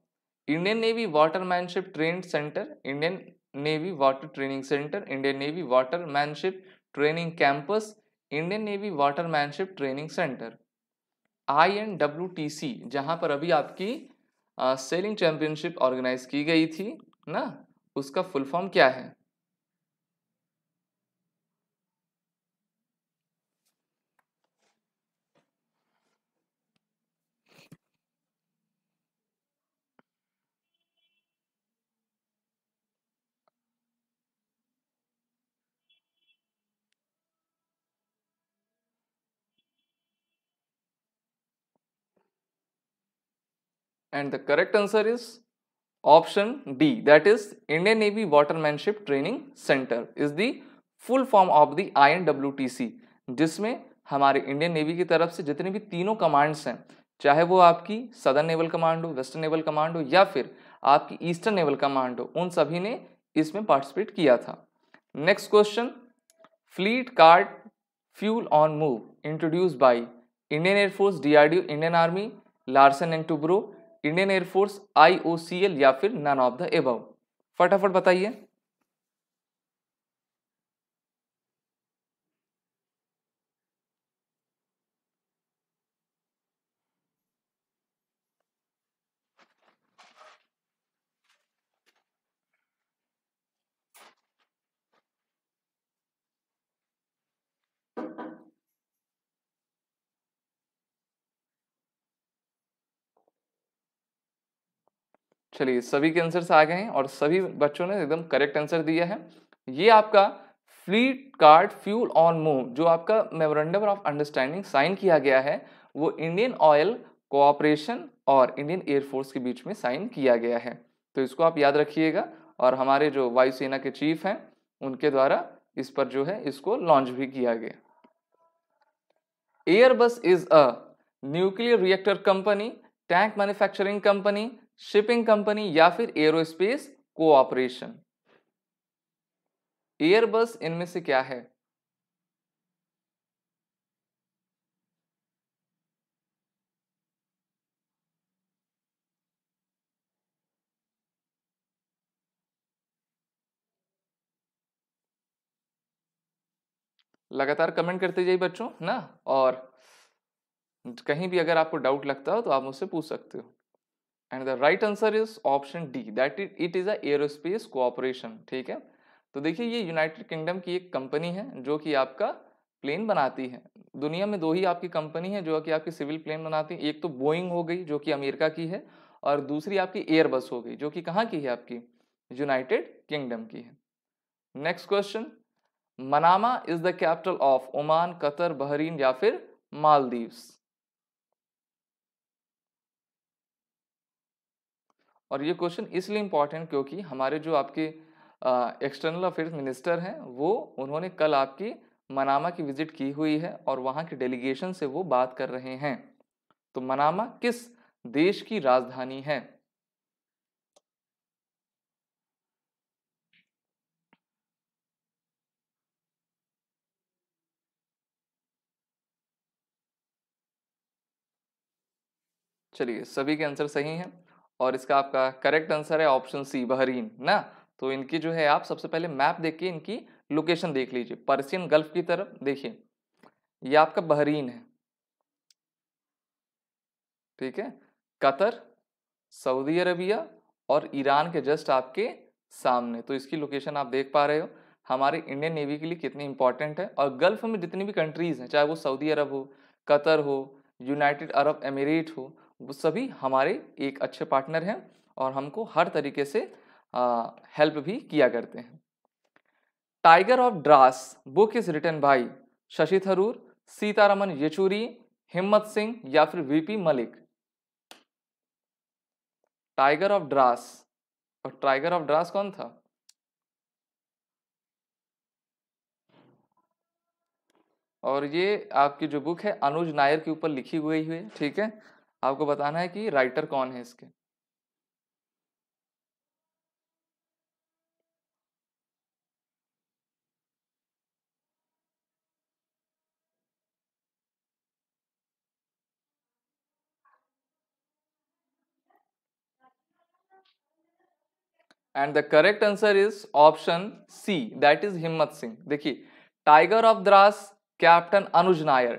Indian Navy Watermanship trained Center, Indian Navy Water Training Center, Indian Navy Watermanship Training Campus, Indian navy watermanship training centre I N W T C जहाँ पर अभी आपकी sailing championship organise की गई थी ना उसका full form क्या है and the correct answer is option D that is Indian Navy Watermanship Training Center is the full form of the INWTC जिसमें हमारे इंडियन नेवी की तरफ से जितने भी तीनों कमांड्स हैं चाहे वो आपकी सदर्न नेवल कमांड हो वेस्टर्न नेवल कमांड हो या फिर आपकी ईस्टर्न नेवल कमांड हो उन सभी ने इसमें पार्टिसिपेट किया था next question fleet card fuel on move introduce by Indian air force DRDO Indian army Larsen and Toubro Indian air force I या फिर नन ऑफ द एबव फटाफट बताइए चलिए सभी के आंसर्स आ गए हैं और सभी बच्चों ने एकदम करेक्ट आंसर दिया है ये आपका fleet card fuel on move जो आपका मेमोरेंडम ऑफ अंडरस्टैंडिंग साइन किया गया है वो इंडियन ऑयल कोऑपरेशन और इंडियन एयरफोर्स के बीच में साइन किया गया है तो इसको आप याद रखिएगा और हमारे जो वायुसेना के चीफ हैं उनके द्वारा इस पर जो है इसको लॉन्च भी किया गया airbus is a nuclear reactor company tank manufacturing company shipping company या फिर एरोस्पेस कोऑपरेशन एयरबस इनमें से क्या है लगातार कमेंट करते जाइए बच्चों ना और कहीं भी अगर आपको डाउट लगता हो तो आप मुझसे पूछ सकते हो and the right answer is option D that it it is a aerospace cooperation ठीक है तो देखिए ये यूनाइटेड किंगडम की एक कंपनी है जो कि आपका प्लेन बनाती है दुनिया में दो ही आपकी कंपनी है जो कि आपकी सिविल प्लेन बनाती है एक तो बोइंग हो गई जो कि अमेरिका की है और दूसरी आपकी एयरबस हो गई जो कि कहाँ की है आपकी यूनाइटेड किंगडम की है next question Manama is the capital of Oman Qatar Bahrain या फिर मालदीव्स और ये क्वेश्चन इसलिए इम्पॉर्टेंट क्योंकि हमारे जो आपके एक्सटर्नल अफेयर्स मिनिस्टर हैं वो उन्होंने कल आपकी मनामा की विजिट की हुई है और वहाँ के डेलीगेशन से वो बात कर रहे हैं तो मनामा किस देश की राजधानी है चलिए सभी के आंसर सही हैं और इसका आपका करेक्ट आंसर है ऑप्शन सी बहरीन ना तो इनकी जो है आप सबसे पहले मैप देख के इनकी लोकेशन देख लीजिए पर्सियन गल्फ की तरफ देखिए ये आपका बहरीन है ठीक है कतर सऊदी अरबिया और ईरान के जस्ट आपके सामने तो इसकी लोकेशन आप देख पा रहे हो हमारे इंडियन नेवी के लिए कितनी इंपॉर्टेंट है और गल्फ में जितनी भी कंट्रीज़ हैं चाहे वो सऊदी अरब हो कतर हो यूनाइटेड अरब एमिरेट हो वो सभी हमारे एक अच्छे पार्टनर हैं और हमको हर तरीके से हेल्प भी किया करते हैं tiger of Dras book is written by Shashi Tharoor Sitharaman Yechury Himmat Singh या फिर V P Malik tiger of Dras और टाइगर ऑफ ड्रास कौन था और ये आपकी जो बुक है अनुज नायर के ऊपर लिखी हुई हुई है ठीक है आपको बताना है कि राइटर कौन है इसके and the correct answer is option C that is Himmat Singh देखिए tiger of Dras captain Anuj Nair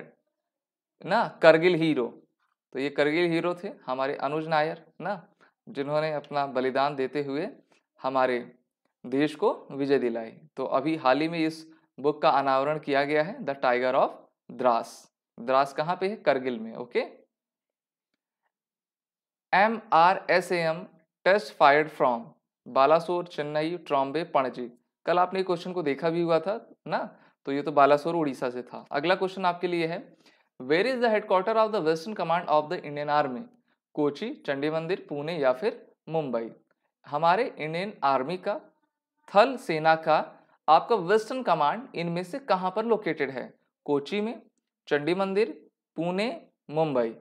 ना करगिल हीरो तो ये करगिल हीरो थे हमारे अनुज नायर ना जिन्होंने अपना बलिदान देते हुए हमारे देश को विजय दिलाई तो अभी हाल ही में इस बुक का अनावरण किया गया है the tiger of Dras Dras कहाँ पे है करगिल में okay M R S M test fired from Balasore Chennai Trombay Panaji कल आपने क्वेश्चन को देखा भी हुआ था ना तो ये तो बालासोर उड़ीसा से था अगला क्वेश्चन आपके लिए है where is the headquarter of the western command of the Indian army Kochi Chandimandir Pune या फिर मुंबई हमारे इंडियन आर्मी का थल सेना का आपका वेस्टर्न कमांड इनमें से कहाँ पर लोकेटेड है कोची में Chandimandir Pune Mumbai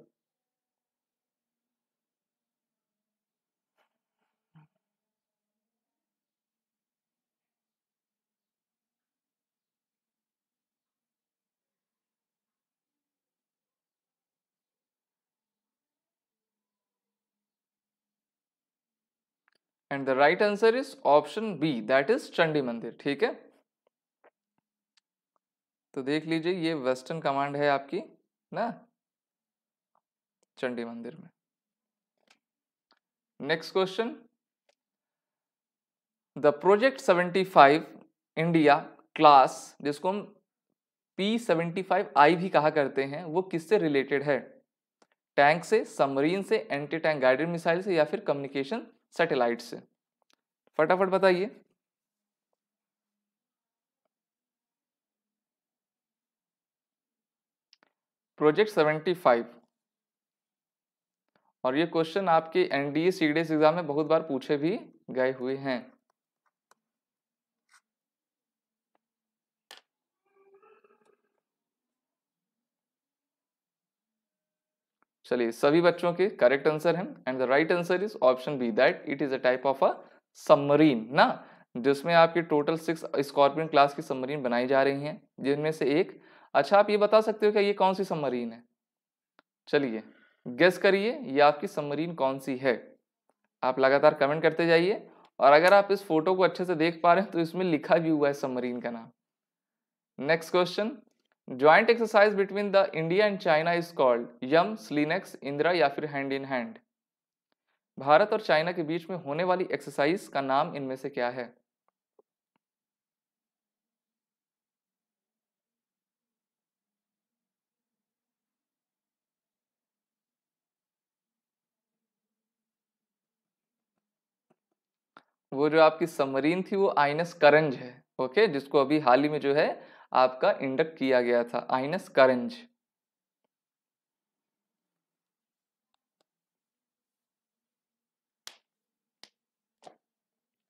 and the right answer is option B that is Chandimandir ठीक है तो देख लीजिए ये वेस्टर्न कमांड है आपकी ना चंडी मंदिर में next question the project 75 India class जिसको हम पी सेवेंटी फाइव आई भी कहा करते हैं वो किससे रिलेटेड है टैंक से सबमरीन से एंटी टैंक गाइडेड मिसाइल से या फिर कम्युनिकेशन सैटेलाइट से फटाफट बताइए प्रोजेक्ट 75 और ये क्वेश्चन आपके एनडीए सीडीएस एग्जाम में बहुत बार पूछे भी गए हुए हैं चलिए सभी बच्चों के करेक्ट आंसर हैं and the right answer is option B that it is a type of a submarine ना जिसमें आपकी टोटल सिक्स स्कॉर्पियन क्लास की सबमरीन बनाई जा रही हैं जिनमें से एक अच्छा आप ये बता सकते हो क्या ये कौन सी सबमरीन है चलिए गेस करिए ये आपकी सबमरीन कौन सी है आप लगातार कमेंट करते जाइए और अगर आप इस फोटो को अच्छे से देख पा रहे हैं तो इसमें लिखा भी हुआ है सबमरीन का नाम next question joint exercise between the India and China is called um SLINEX Indira या फिर हैंड इन हैंड भारत और चाइना के बीच में होने वाली एक्सरसाइज का नाम इनमें से क्या है वो जो आपकी सबमरीन थी वो आईनस करंज है ओके जिसको अभी हाल ही में जो है आपका इंडक्ट किया गया था INS Karanj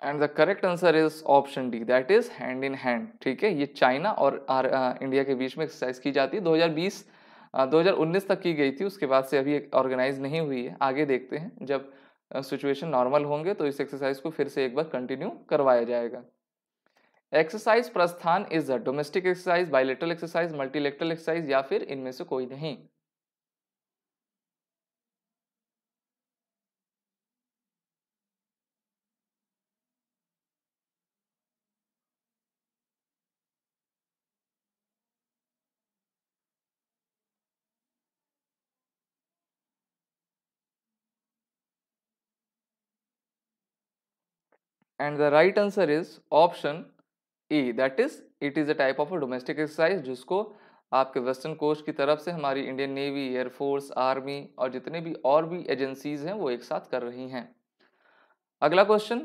and the correct answer is option D that is hand in hand ठीक है ये चाइना और आर, आ, इंडिया के बीच में एक्सरसाइज की जाती है 2020 आ, 2019 तक की गई थी उसके बाद से अभी ऑर्गेनाइज नहीं हुई है आगे देखते हैं जब सिचुएशन नॉर्मल होंगे तो इस एक्सरसाइज को फिर से एक बार कंटिन्यू करवाया जाएगा exercise Prasthan is a domestic exercise bilateral exercise multilateral exercise या फिर इनमें से कोई नहीं and the right answer is option E that is it is a type of domestic exercise जिसको आपके वेस्टर्न कोस्ट की तरफ से हमारी इंडियन नेवी एयरफोर्स आर्मी और जितने भी और भी एजेंसीज हैं वो एक साथ कर रही हैं अगला क्वेश्चन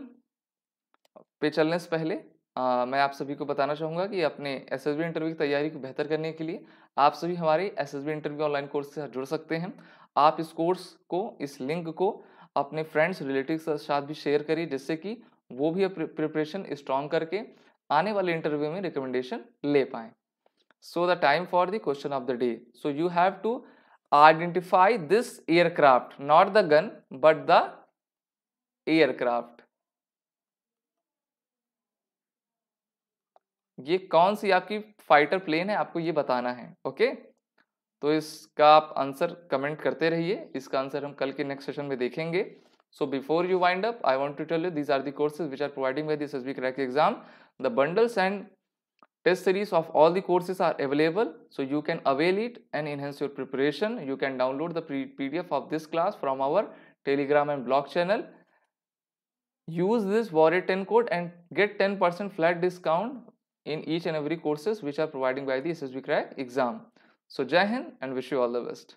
पे चलने से पहले आ, मैं आप सभी को बताना चाहूँगा कि अपने एस एस इंटरव्यू की तैयारी को बेहतर करने के लिए आप सभी हमारे S S interview online course से जुड़ सकते हैं आप इस कोर्स को इस लिंक को अपने फ्रेंड्स रिलेटिव के साथ भी शेयर करिए जिससे कि वो भी प्रिपरेशन स्ट्रॉन्ग करके आने वाले इंटरव्यू में रिकमेंडेशन ले पाए so the time for the question of the day so you have to identify this aircraft not the gun but the aircraft ये कौन सी आपकी फाइटर प्लेन है आपको ये बताना है ओके तो इसका आप आंसर कमेंट करते रहिए इसका आंसर हम कल के नेक्स्ट सेशन में देखेंगे so before you wind up I want to tell you these are the courses which are providing by this S B crack exam The bundles and test series of all the courses are available. So you can avail it and enhance your preparation. You can download the PDF of this class from our Telegram and blog channel. Use this Warrior 10 code and get 10% flat discount in each and every courses which are providing by the SSB CRAC exam. So Jai Hind and wish you all the best.